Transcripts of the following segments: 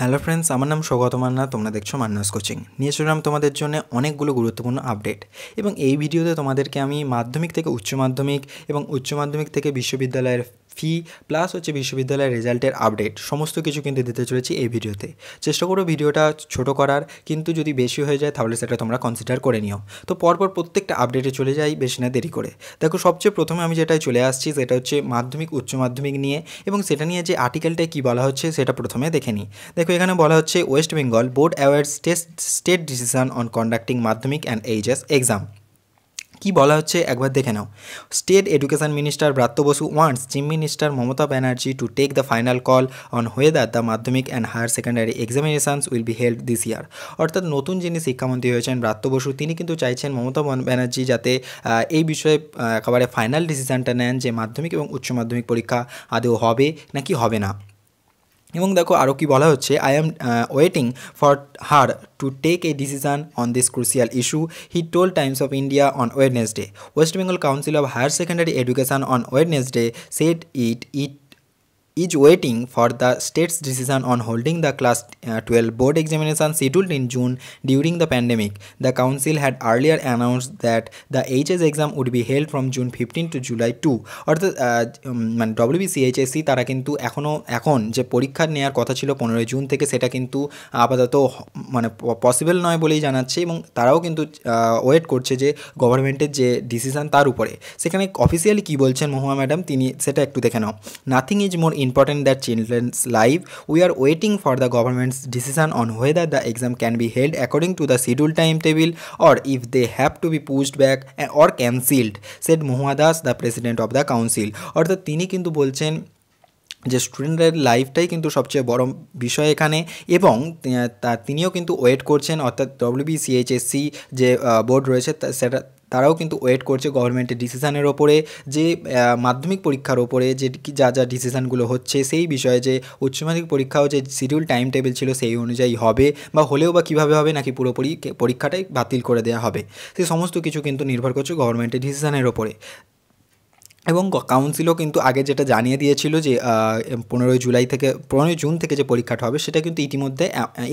Hello friends আমার নাম স্বগত মান্না তোমরা দেখছো মান্নাস কোচিং নিয়ে চললাম তোমাদের জন্য অনেকগুলো গুরুত্বপূর্ণ আপডেট এবং এই ভিডিওতে তোমাদেরকে আমি মাধ্যমিক থেকে উচ্চ মাধ্যমিক এবং উচ্চ মাধ্যমিক থেকে বিশ্ববিদ্যালয়ের ফি প্লাস হচ্ছে বিশ্ববিদ্যালয়ের রেজাল্টের আপডেট সমস্ত কিছু কিন্তু দিতে চলেছি এই ভিডিওতে চেষ্টা করো ভিডিওটা ছোট করার কিন্তু যদি বেশি হয়ে যায় তাহলে সেটা তোমরা কনসিডার করে নিও তো পরপর প্রত্যেকটা আপডেটে চলে যাই বেশি না দেরি করে দেখো সবচেয়ে প্রথমে আমি যেটাই চলে আসছি সেটা হচ্ছে মাধ্যমিক উচ্চ মাধ্যমিক নিয়ে এবং সেটা নিয়ে যে আর্টিকেলটায় কী বলা হচ্ছে সেটা প্রথমে দেখে নিই দেখো এখানে বলা হচ্ছে West Bengal board awards test state decision on conducting Madhyamik and HS exam কি বলা হচ্ছে একবার দেখে নাও state education minister Bratya Basu wants chief minister Mamata Banerjee to take the final call on whether the Madhyamik and higher secondary examinations will be held this year অর্থাৎ নতুন যিনি শিক্ষামন্ত্রী হয়েছেন ব্রাত্য বসু তিনি কিন্তু চাইছেন মমতা ব্যানার্জি যাতে এই বিষয়ে একেবারে ফাইনাল ডিসিশানটা নেন যে মাধ্যমিক এবং উচ্চ মাধ্যমিক পরীক্ষা আদৌ হবে নাকি হবে না এবং দেখো আরও কি বলা হচ্ছে I am waiting for her to take a decision on this crucial issue he told Times of India on Wednesday West Bengal council of higher secondary education on Wednesday set it it is waiting for the state's decision on holding the class 12 board examination scheduled in June during the pandemic. The council had earlier announced that the HS exam would be held from June 15 to July 2 অর্থাৎ মানে WBCHSC তারা কিন্তু এখনও এখন যে পরীক্ষা নেওয়ার কথা ছিল পনেরোই জুন থেকে সেটা কিন্তু আপাতত মানে পসিবল নয় বলেই জানাচ্ছে এবং তারাও কিন্তু ওয়েট করছে যে গভর্নমেন্টের যে ডিসিশান তার উপরে সেখানে অফিসিয়ালি কী বলছেন মহুয়া ম্যাডাম তিনি সেটা একটু দেখে নাও nothing is more important that children's life. We are waiting for the government's decision on whether the exam can be held according to the schedule timetable or if they have to be pushed back or cancelled, said Mohadas, the president of the council. Or the Tini কিন্তু Bolchen. যে স্টুডেন্টের লাইফটাই কিন্তু সবচেয়ে বড় বিষয় এখানে এবং তিনিও কিন্তু ওয়েট করছেন অর্থাৎ ডব্লিউবিসিএইচএসসি যে বোর্ড রয়েছে সেটা তারাও কিন্তু ওয়েট করছে গভর্নমেন্টের ডিসিশানের ওপরে যে মাধ্যমিক পরীক্ষার ওপরে যে যা যা ডিসিশানগুলো হচ্ছে সেই বিষয়ে যে উচ্চ মাধ্যমিক পরীক্ষাও যে শিডিউল টাইম টেবিল ছিল সেই অনুযায়ী হবে বা হলেও বা কীভাবে হবে নাকি পুরোপুরি পরীক্ষাটাই বাতিল করে দেওয়া হবে সে সমস্ত কিছু কিন্তু নির্ভর করছে গভর্নমেন্টের ডিসিশানের ওপরে এবং কাউন্সিলও কিন্তু আগে যেটা জানিয়ে দিয়েছিল যে পনেরোই জুলাই থেকে পনেরোই জুন থেকে যে পরীক্ষাটা হবে সেটা কিন্তু ইতিমধ্যে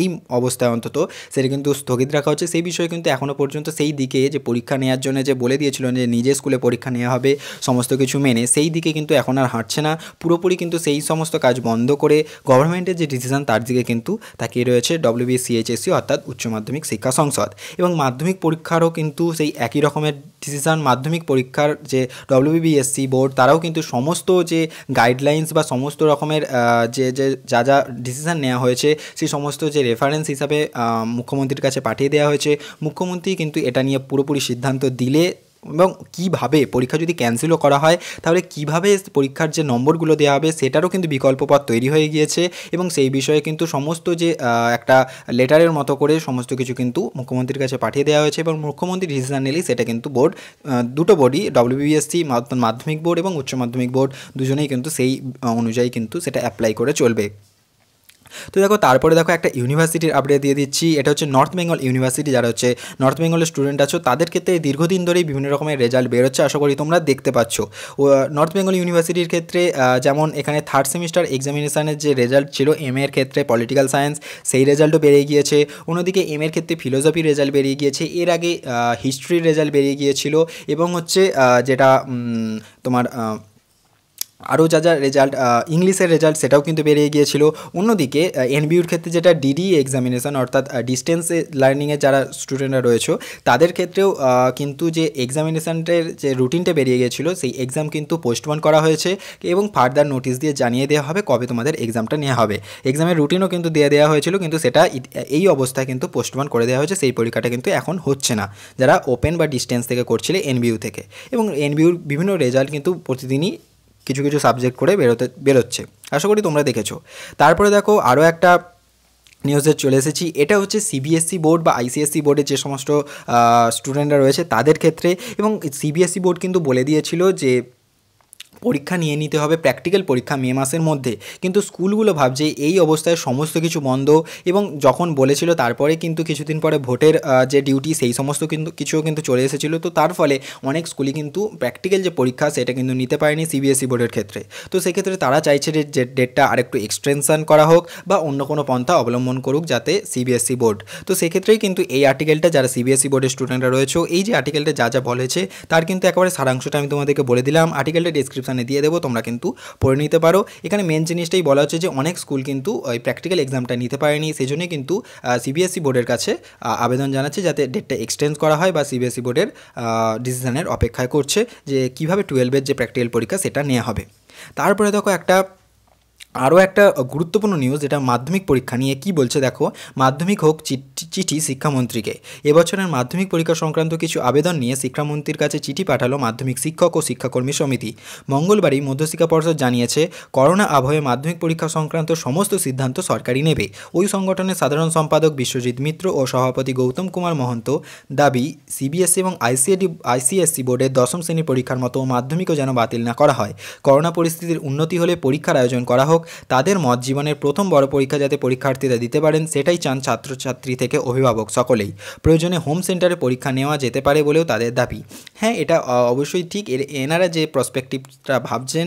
এই অবস্থায় অন্তত সেটা কিন্তু স্থগিত রাখা হচ্ছে সেই বিষয়ে কিন্তু এখনও পর্যন্ত সেই দিকে যে পরীক্ষা নেওয়ার জন্য যে বলে দিয়েছিল যে নিজে স্কুলে পরীক্ষা নেওয়া হবে সমস্ত কিছু মেনে সেই দিকে কিন্তু এখন আর হাঁটছে না পুরোপুরি কিন্তু সেই সমস্ত কাজ বন্ধ করে গভর্নমেন্টের যে ডিসিশন তার দিকে কিন্তু তাকিয়ে রয়েছে ডব্লিউবিসিএইচএসসি e, অর্থাৎ উচ্চ মাধ্যমিক শিক্ষা সংসদ এবং মাধ্যমিক পরীক্ষারও কিন্তু সেই একই রকমের ডিসিশন মাধ্যমিক পরীক্ষার যে ডব্লিউবিএসসি বোর্ড তারাও কিন্তু সমস্ত যে গাইডলাইন্স বা সমস্ত রকমের যে যে যা যা ডিসিশান নেওয়া হয়েছে সেই সমস্ত যে রেফারেন্স হিসাবে মুখ্যমন্ত্রীর কাছে পাঠিয়ে দেওয়া হয়েছে মুখ্যমন্ত্রী কিন্তু এটা নিয়ে পুরোপুরি সিদ্ধান্ত দিলে এবং কিভাবে পরীক্ষা যদি ক্যান্সেলও করা হয় তাহলে কিভাবে পরীক্ষার যে নম্বরগুলো দেওয়া হবে সেটারও কিন্তু বিকল্প পথ তৈরি হয়ে গিয়েছে এবং সেই বিষয়ে কিন্তু সমস্ত যে একটা লেটারের মতো করে সমস্ত কিছু কিন্তু মুখ্যমন্ত্রীর কাছে পাঠিয়ে দেওয়া হয়েছে এবং মুখ্যমন্ত্রী ডিসিশন নিলেই সেটা কিন্তু বোর্ড দুটো বোর্ডই ডব্লিউবিএসসি মাধ্যমিক বোর্ড এবং উচ্চ মাধ্যমিক বোর্ড দুজনেই কিন্তু সেই অনুযায়ী কিন্তু সেটা অ্যাপ্লাই করে চলবে তো দেখো তারপরে দেখো একটা ইউনিভার্সিটির আপডেট দিয়ে দিচ্ছি এটা হচ্ছে নর্থ বেঙ্গল ইউনিভার্সিটি যারা হচ্ছে নর্থ বেঙ্গলের স্টুডেন্ট আছো তাদের ক্ষেত্রে দীর্ঘদিন ধরেই বিভিন্ন রকমের রেজাল্ট বেরোচ্ছে আশা করি তোমরা দেখতে পাচ্ছ ও নর্থ বেঙ্গল ইউনিভার্সিটির ক্ষেত্রে যেমন এখানে থার্ড সেমিস্টার এক্সামিনেশানের যে রেজাল্ট ছিল এম এর ক্ষেত্রে পলিটিক্যাল সায়েন্স সেই রেজাল্টও বেরিয়ে গিয়েছে অন্যদিকে এম এর ক্ষেত্রে ফিলোসফির রেজাল্ট বেরিয়ে গিয়েছে এর আগে হিস্ট্রির রেজাল্ট বেরিয়ে গিয়েছিল এবং হচ্ছে যেটা তোমার আরও যা যা রেজাল্ট ইংলিশের রেজাল্ট সেটাও কিন্তু বেরিয়ে গিয়েছিল অন্যদিকে এনবিউর ক্ষেত্রে যেটা ডিডি এক্সামিনেশান e অর্থাৎ ডিস্টেন্স লার্নিংয়ে যারা স্টুডেন্টরা রয়েছে তাদের ক্ষেত্রেও কিন্তু যে এক্সামিনেশানটার যে রুটিনটা বেরিয়ে গিয়েছিল সেই এক্সাম কিন্তু পোস্টপন করা হয়েছে এবং ফার্দার নোটিশ দিয়ে জানিয়ে দেওয়া হবে কবে তোমাদের এক্সামটা নেওয়া হবে এক্সামের রুটিনও কিন্তু দিয়ে দেওয়া হয়েছিল কিন্তু সেটা এই অবস্থায় কিন্তু পোস্টপন করে দেওয়া হয়েছে সেই পরীক্ষাটা কিন্তু এখন হচ্ছে না যারা ওপেন বা ডিস্টেন্স থেকে করছিলে এনবিউ থেকে এবং এনবিউর বিভিন্ন রেজাল্ট কিন্তু প্রতিদিনই কিছু কিছু সাবজেক্ট করে বেরোতে বেরোচ্ছে আশা করি তোমরা দেখেছো তারপরে দেখো আরও একটা নিউজে চলে এসেছি এটা হচ্ছে সিবিএসসি বোর্ড e বা আইসিএসসি e বোর্ডের যে সমস্ত স্টুডেন্টরা রয়েছে তাদের ক্ষেত্রে এবং সিবিএসসি বোর্ড e কিন্তু বলে দিয়েছিল যে পরীক্ষা নিয়ে নিতে হবে প্র্যাকটিক্যাল পরীক্ষা মে মাসের মধ্যে কিন্তু স্কুলগুলো ভাবছে এই অবস্থায় সমস্ত কিছু বন্ধ এবং যখন বলেছিল তারপরে কিন্তু কিছুদিন পরে ভোটের যে ডিউটি সেই সমস্ত কিন্তু কিছুও কিন্তু চলে এসেছিলো তো তার ফলে অনেক স্কুলই কিন্তু প্র্যাকটিক্যাল যে পরীক্ষা সেটা কিন্তু নিতে পারেনি সিবিএসই e বোর্ডের ক্ষেত্রে তো সেক্ষেত্রে তারা চাইছে যে ডেটটা আরেকটু এক্সটেনশন করা হোক বা অন্য কোনো পন্থা অবলম্বন করুক যাতে সিবিএসই e বোর্ড তো সেক্ষেত্রেই কিন্তু এই আর্টিকেলটা যারা সিবিএসই e বোর্ডের স্টুডেন্টরা রয়েছে এই যে আর্টিকেলটা যা যা বলেছে তার কিন্তু একেবারে সারাংশটা আমি তোমাদেরকে বলে দিলাম আর্টিকেলটা ডিসক্রিপশন ডিসক্রিপশানে দিয়ে দেবো তোমরা কিন্তু পড়ে নিতে পারো এখানে মেন জিনিসটাই বলা হচ্ছে যে অনেক স্কুল কিন্তু ওই প্র্যাকটিক্যাল এক্সামটা নিতে পারেনি সেই জন্যই কিন্তু সিবিএসসি বোর্ডের কাছে আবেদন জানাচ্ছে যাতে ডেটটা এক্সটেন্ড করা হয় বা সিবিএসসি বোর্ডের ডিসিশানের অপেক্ষায় করছে যে কীভাবে টুয়েলভের যে প্র্যাকটিক্যাল পরীক্ষা সেটা নেওয়া হবে তারপরে দেখো একটা আরও একটা গুরুত্বপূর্ণ নিউজ যেটা মাধ্যমিক পরীক্ষা নিয়ে কি বলছে দেখো মাধ্যমিক হোক চিঠি শিক্ষামন্ত্রীকে এবছরের মাধ্যমিক পরীক্ষা সংক্রান্ত কিছু আবেদন নিয়ে শিক্ষামন্ত্রীর কাছে চিঠি পাঠালো মাধ্যমিক শিক্ষক ও শিক্ষাকর্মী সমিতি মঙ্গলবারই মধ্যশিক্ষা পর্ষদ জানিয়েছে করোনা আবহে মাধ্যমিক পরীক্ষা সংক্রান্ত সমস্ত সিদ্ধান্ত সরকারই নেবে ওই সংগঠনের সাধারণ সম্পাদক বিশ্বজিৎ মিত্র ও সভাপতি গৌতম কুমার মহন্ত দাবি সিবিএসসি এবং আইসিএডি আইসিএসসি বোর্ডের দশম শ্রেণীর পরীক্ষার মতো মাধ্যমিকও যেন বাতিল না করা হয় করোনা পরিস্থিতির উন্নতি হলে পরীক্ষার আয়োজন করা হোক তাদের মত জীবনের প্রথম বড় পরীক্ষা যাতে পরীক্ষার্থীরা দিতে পারেন সেটাই চান ছাত্রছাত্রী থেকে অভিভাবক সকলেই প্রয়োজনে হোম সেন্টারে পরীক্ষা নেওয়া যেতে পারে বলেও তাদের দাবি হ্যাঁ এটা অবশ্যই ঠিক এনারা যে প্রসপেকটিভটা ভাবছেন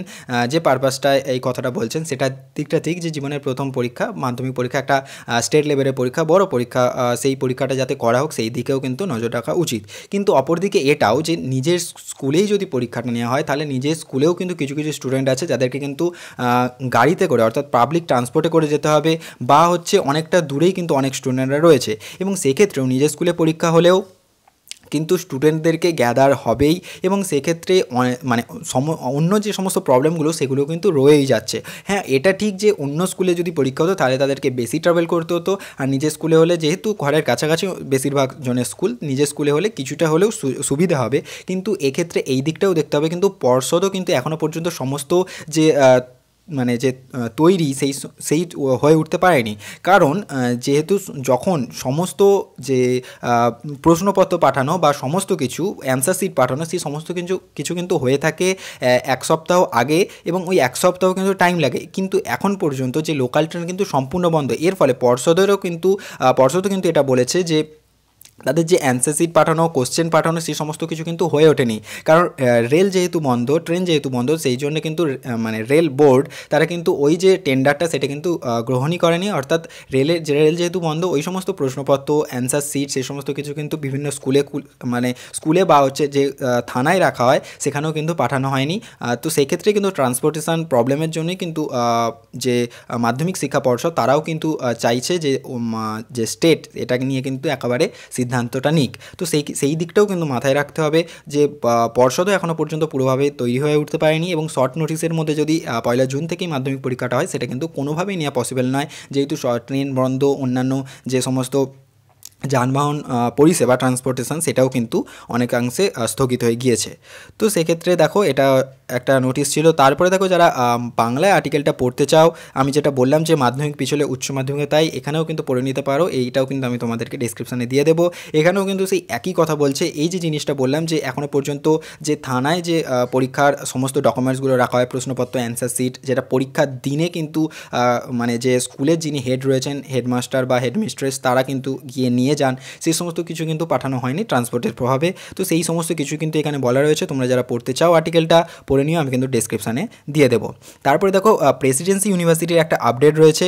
যে পারপাসটা এই কথাটা বলছেন সেটা দিকটা ঠিক যে জীবনের প্রথম পরীক্ষা মাধ্যমিক পরীক্ষা একটা স্টেট লেভেলের পরীক্ষা বড় পরীক্ষা সেই পরীক্ষাটা যাতে করা হোক সেই দিকেও কিন্তু নজর রাখা উচিত কিন্তু অপরদিকে এটাও যে নিজের স্কুলেই যদি পরীক্ষাটা নেওয়া হয় তাহলে নিজের স্কুলেও কিন্তু কিছু কিছু স্টুডেন্ট আছে যাদেরকে কিন্তু গাড়িতে গাড়িতে করে অর্থাৎ পাবলিক ট্রান্সপোর্টে করে যেতে হবে বা হচ্ছে অনেকটা দূরেই কিন্তু অনেক স্টুডেন্টরা রয়েছে এবং সেক্ষেত্রেও নিজের স্কুলে পরীক্ষা হলেও কিন্তু স্টুডেন্টদেরকে গ্যাদার হবেই এবং সেক্ষেত্রে মানে সম অন্য যে সমস্ত প্রবলেমগুলো সেগুলো কিন্তু রয়েই যাচ্ছে হ্যাঁ এটা ঠিক যে অন্য স্কুলে যদি পরীক্ষা হতো তাহলে তাদেরকে বেশি ট্রাভেল করতে হতো আর নিজের স্কুলে হলে যেহেতু ঘরের কাছাকাছি বেশিরভাগ জনের স্কুল নিজের স্কুলে হলে কিছুটা হলেও সুবিধা হবে কিন্তু এক্ষেত্রে এই দিকটাও দেখতে হবে কিন্তু পর্ষদও কিন্তু এখনও পর্যন্ত সমস্ত যে মানে যে তৈরি সেই সেই হয়ে উঠতে পারেনি কারণ যেহেতু যখন সমস্ত যে প্রশ্নপত্র পাঠানো বা সমস্ত কিছু অ্যান্সার শিট পাঠানো সেই সমস্ত কিছু কিছু কিন্তু হয়ে থাকে এক সপ্তাহ আগে এবং ওই এক সপ্তাহ কিন্তু টাইম লাগে কিন্তু এখন পর্যন্ত যে লোকাল ট্রেন কিন্তু সম্পূর্ণ বন্ধ এর ফলে পর্ষদেরও কিন্তু পর্ষদও কিন্তু এটা বলেছে যে তাদের যে অ্যান্সার শিট পাঠানো কোশ্চেন পাঠানো সেই সমস্ত কিছু কিন্তু হয়ে ওঠেনি কারণ রেল যেহেতু বন্ধ ট্রেন যেহেতু বন্ধ সেই জন্য কিন্তু মানে রেল বোর্ড তারা কিন্তু ওই যে টেন্ডারটা সেটা কিন্তু গ্রহণই করেনি অর্থাৎ রেলের রেল যেহেতু বন্ধ ওই সমস্ত প্রশ্নপত্র অ্যান্সার শিট সেই সমস্ত কিছু কিন্তু বিভিন্ন স্কুলে মানে স্কুলে বা হচ্ছে যে থানায় রাখা হয় সেখানেও কিন্তু পাঠানো হয়নি তো সেই ক্ষেত্রে কিন্তু ট্রান্সপোর্টেশন প্রবলেমের জন্যই কিন্তু যে মাধ্যমিক শিক্ষা পর্ষদ তারাও কিন্তু চাইছে যে যে স্টেট এটাকে নিয়ে কিন্তু একেবারে সিদ্ধান্তটা নিক তো সেই সেই দিকটাও কিন্তু মাথায় রাখতে হবে যে পর্ষদও এখনও পর্যন্ত পুরোভাবে তৈরি হয়ে উঠতে পারেনি এবং শর্ট নোটিসের মধ্যে যদি পয়লা জুন থেকেই মাধ্যমিক পরীক্ষাটা হয় সেটা কিন্তু কোনোভাবেই নেওয়া পসিবল নয় যেহেতু শর্ট ট্রেন বন্ধ অন্যান্য যে সমস্ত যানবাহন পরিষেবা ট্রান্সপোর্টেশন সেটাও কিন্তু অনেকাংশে স্থগিত হয়ে গিয়েছে তো সেক্ষেত্রে দেখো এটা একটা নোটিশ ছিল তারপরে দেখো যারা বাংলায় আর্টিকেলটা পড়তে চাও আমি যেটা বললাম যে মাধ্যমিক পিছলে উচ্চ মাধ্যমিকে তাই এখানেও কিন্তু পড়ে নিতে পারো এইটাও কিন্তু আমি তোমাদেরকে ডিসক্রিপশানে দিয়ে দেবো এখানেও কিন্তু সেই একই কথা বলছে এই যে জিনিসটা বললাম যে এখনও পর্যন্ত যে থানায় যে পরীক্ষার সমস্ত ডকুমেন্টসগুলো রাখা হয় প্রশ্নপত্র অ্যান্সার সিট যেটা পরীক্ষার দিনে কিন্তু মানে যে স্কুলের যিনি হেড রয়েছেন হেডমাস্টার বা হেডমিস্ট্রেস তারা কিন্তু গিয়ে নিয়ে নিয়ে যান সেই সমস্ত কিছু কিন্তু পাঠানো হয়নি ট্রান্সপোর্টের প্রভাবে তো সেই সমস্ত কিছু কিন্তু এখানে বলা রয়েছে তোমরা যারা পড়তে চাও আর্টিকেলটা পড়ে নিও আমি কিন্তু ডেসক্রিপশানে দিয়ে দেবো তারপরে দেখো প্রেসিডেন্সি ইউনিভার্সিটির একটা আপডেট রয়েছে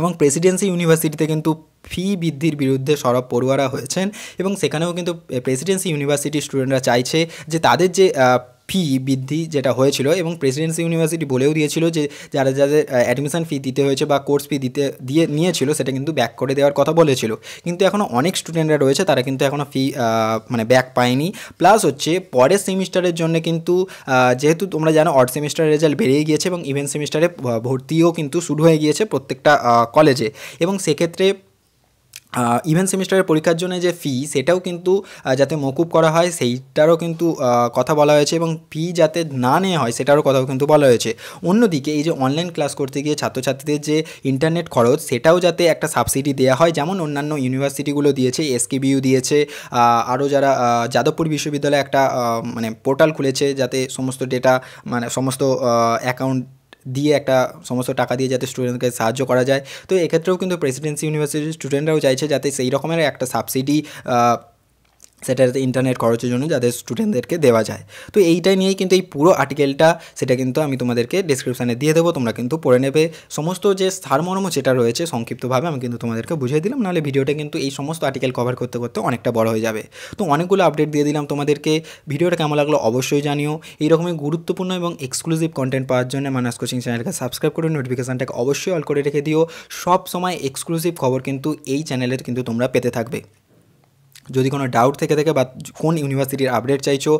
এবং প্রেসিডেন্সি ইউনিভার্সিটিতে কিন্তু ফি বৃদ্ধির বিরুদ্ধে সরব পড়ুয়ারা হয়েছেন এবং সেখানেও কিন্তু প্রেসিডেন্সি ইউনিভার্সিটির স্টুডেন্টরা চাইছে যে তাদের যে ফি বৃদ্ধি যেটা হয়েছিল এবং প্রেসিডেন্সি ইউনিভার্সিটি বলেও দিয়েছিল যে যারা যাদের অ্যাডমিশন ফি দিতে হয়েছে বা কোর্স ফি দিতে দিয়ে নিয়েছিল সেটা কিন্তু ব্যাক করে দেওয়ার কথা বলেছিল কিন্তু এখনও অনেক স্টুডেন্টরা রয়েছে তারা কিন্তু এখনও ফি মানে ব্যাক পায়নি প্লাস হচ্ছে পরের সেমিস্টারের জন্য কিন্তু যেহেতু তোমরা জানো অর্ড সেমিস্টারের রেজাল্ট বেড়েই গিয়েছে এবং ইভেন্ট সেমিস্টারে ভর্তিও কিন্তু শুরু হয়ে গিয়েছে প্রত্যেকটা কলেজে এবং সেক্ষেত্রে ইভেন সেমিস্টারের পরীক্ষার জন্য যে ফি সেটাও কিন্তু যাতে মকুব করা হয় সেইটারও কিন্তু কথা বলা হয়েছে এবং ফি যাতে না নেওয়া হয় সেটারও কথাও কিন্তু বলা হয়েছে অন্যদিকে এই যে অনলাইন ক্লাস করতে গিয়ে ছাত্রছাত্রীদের যে ইন্টারনেট খরচ সেটাও যাতে একটা সাবসিডি দেওয়া হয় যেমন অন্যান্য ইউনিভার্সিটিগুলো দিয়েছে এসকেবিউ দিয়েছে আরও যারা যাদবপুর বিশ্ববিদ্যালয়ে একটা মানে পোর্টাল খুলেছে যাতে সমস্ত ডেটা মানে সমস্ত অ্যাকাউন্ট দিয়ে একটা সমস্ত টাকা দিয়ে যাতে স্টুডেন্টকে সাহায্য করা যায় তো এক্ষেত্রেও কিন্তু প্রেসিডেন্সি ইউনিভার্সিটির স্টুডেন্টরাও চাইছে যাতে সেই রকমের একটা সাবসিডি সেটাতে ইন্টারনেট খরচের জন্য যাদের স্টুডেন্টদেরকে দেওয়া যায় তো এইটাই নিয়েই কিন্তু এই পুরো আর্টিকেলটা সেটা কিন্তু আমি তোমাদেরকে ডিসক্রিপশানে দিয়ে দেবো তোমরা কিন্তু পড়ে নেবে সমস্ত যে সারমর্ম যেটা রয়েছে সংক্ষিপ্তভাবে আমি কিন্তু তোমাদেরকে বুঝিয়ে দিলাম নাহলে ভিডিওটা কিন্তু এই সমস্ত আর্টিকেল কভার করতে করতে অনেকটা বড় হয়ে যাবে তো অনেকগুলো আপডেট দিয়ে দিলাম তোমাদেরকে ভিডিওটা কেমন লাগলো অবশ্যই জানিও এইরকমই গুরুত্বপূর্ণ এবং এক্সক্লুসিভ কন্টেন্ট পাওয়ার জন্য মানাস কোচিং চ্যানেলকে সাবস্ক্রাইব করে নোটিফিকেশানটাকে অবশ্যই অল করে রেখে দিও সব সময় এক্সক্লুসিভ খবর কিন্তু এই চ্যানেলের কিন্তু তোমরা পেতে থাকবে যদি কোনো ডাউট থেকে থাকে বা কোন ইউনিভার্সিটির আপডেট চাইছো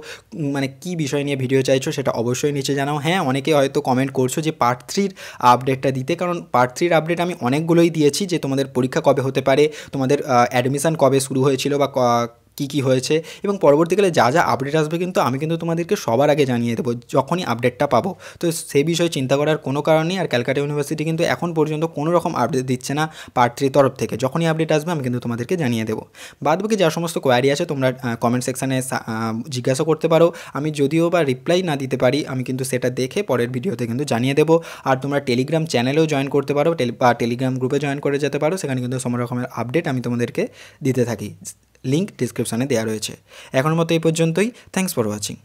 মানে কি বিষয় নিয়ে ভিডিও চাইছো সেটা অবশ্যই নিচে জানাও হ্যাঁ অনেকে হয়তো কমেন্ট করছো যে পার্ট থ্রির আপডেটটা দিতে কারণ পার্ট থ্রির আপডেট আমি অনেকগুলোই দিয়েছি যে তোমাদের পরীক্ষা কবে হতে পারে তোমাদের অ্যাডমিশান কবে শুরু হয়েছিল বা কি কি হয়েছে এবং পরবর্তীকালে যা যা আপডেট আসবে কিন্তু আমি কিন্তু তোমাদেরকে সবার আগে জানিয়ে দেবো যখনই আপডেটটা পাবো তো সেই বিষয়ে চিন্তা করার কোনো কারণ নেই আর ক্যালকাটা ইউনিভার্সিটি কিন্তু এখন পর্যন্ত কোনো রকম আপডেট দিচ্ছে না পার্ট তরফ থেকে যখনই আপডেট আসবে আমি কিন্তু তোমাদেরকে জানিয়ে দেবো বাদ বাকি যা সমস্ত কোয়ারি আছে তোমরা কমেন্ট সেকশানে জিজ্ঞাসা করতে পারো আমি যদিও বা রিপ্লাই না দিতে পারি আমি কিন্তু সেটা দেখে পরের ভিডিওতে কিন্তু জানিয়ে দেবো আর তোমরা টেলিগ্রাম চ্যানেলেও জয়েন করতে পারো বা টেলিগ্রাম গ্রুপে জয়েন করে যেতে পারো সেখানে কিন্তু সমরকমের রকমের আপডেট আমি তোমাদেরকে দিতে থাকি লিঙ্ক ডিসক্রিপশন ডিসক্রিপশানে দেওয়া রয়েছে এখন মতো এই পর্যন্তই থ্যাংকস ফর ওয়াচিং